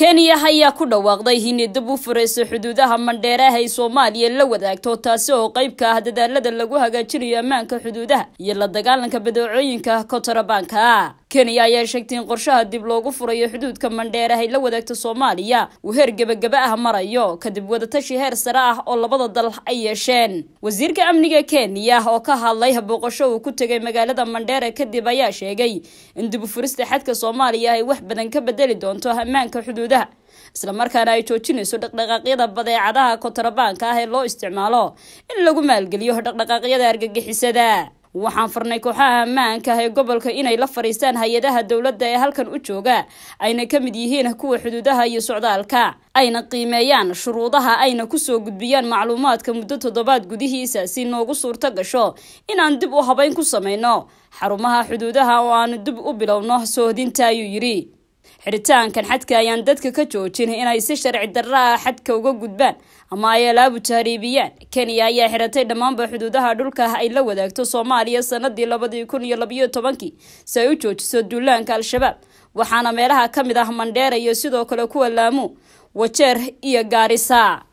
kenya ayaa ku dhawaaqday hini dib u furayso xuduudaha mandheeraha ay soomaaliya la wadaagto taasi oo qayb ka ah dadaalada lagu hagaajinayo ammaanka xuduudaha iyo la dagaalanka badeecooyinka kontrabanka kenya ayaa sheegtay in qorshaha dib loogu furayo xuduudka mandheer ay la wadaagto soomaaliya uu heer gebagaba ah marayo kadib wadatashi heer sare ah oo labada dal ay yeesheen wasiirka amniga kenya oo ka hadlay booqasho uu ku tegay magaalada mandheera kadib ayaa sheegay in dibufurista xadka soomaaliya ay wax badan ka bedeli doonto ammaanka xuduudaha islamarkaana ay joojinayso dhaqdhaqaaqyada badeecadaha kontrabaanka ah ee loo isticmaalo in lagu maalgeliyo dhaqdhaqaaqyada argagixisada waxaan farnay kooxaha ammaanka ah ee gobolka inay la fadhiistaan hay-adaha dowladda ee halkan u jooga ayna ka mid yihiin kuwa xuduudaha iyo socdaalka ayna qiimeeyaan shuruudaha ayna kusoo gudbiyaan macluumaadka muddo toddobaad gudihiisa si noogu suurto gasho inaan dib u habeyn ku samayno xarumaha xuduudaha oo aanu dib u bilowno soohdinta ayuu yidhi xiritaankan xadka ayaan dadka ka joojin inay si sharci darraa xadka uga gudbaan ama ay alaabu tahriibiyaan kenya ayaa xiratay dhammaanba xuduudaha dhulka ah ay la wadaagto soomaaliya sanadii labadii kun iyo labayo tobankii si ay u joojiso duulaanka al-shabaab waxaana meelaha ka mid ah mandheera iyo sidoo kale kuwa laamu wajeer iyo gaarisaa